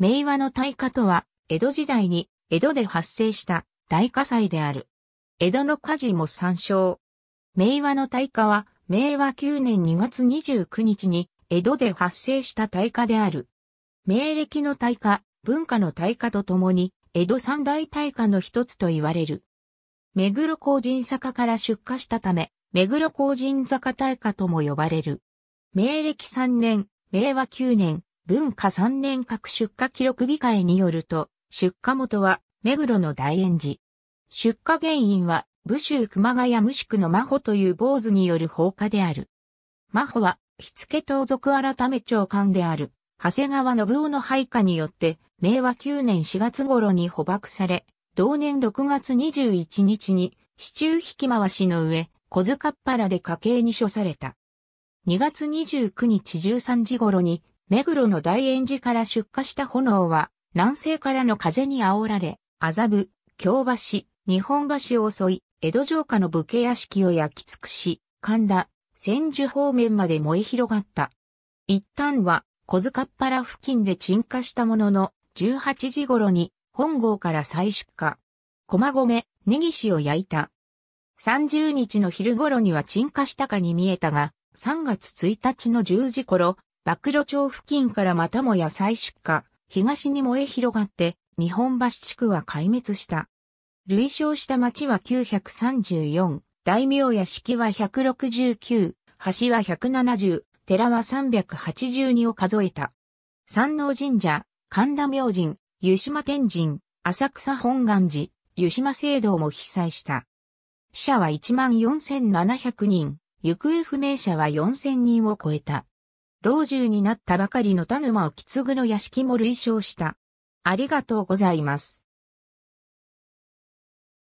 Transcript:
明和の大火とは、江戸時代に江戸で発生した大火災である。江戸の火事も参照。明和の大火は、明和9年2月29日に江戸で発生した大火である。明暦の大火、文化の大火とともに、江戸三大大火の一つと言われる。目黒工人坂から出火したため、目黒工人坂大火とも呼ばれる。明暦3年、明和9年、文化三年各出荷記録日会によると、出荷元は目黒の大園寺。出荷原因は、武州熊谷無宿の真帆という坊主による放火である。真帆は、火付盗賊改め長官である、長谷川信夫の配下によって、明和9年4月頃に捕獲され、同年6月21日に、市中引き回しの上、小塚っ腹で家計に処された。2月29日13時頃に、目黒の大円寺から出火した炎は、南西からの風に煽られ、麻布、京橋、日本橋を襲い、江戸城下の武家屋敷を焼き尽くし、神田、千住方面まで燃え広がった。一旦は、小塚っ腹付近で鎮火したものの、18時頃に、本郷から再出火。駒込、根岸を焼いた。30日の昼頃には鎮火したかに見えたが、3月1日の10時頃、曝露町付近からまたもや再出荷、東に燃え広がって、日本橋地区は壊滅した。類勝した町は934、大名や季は169、橋は170、寺は382を数えた。山王神社、神田明神、湯島天神、浅草本願寺、湯島聖堂も被災した。死者は14,700人、行方不明者は4,000人を超えた。老中になったばかりの田沼を意ぐの屋敷も類称した。ありがとうございます。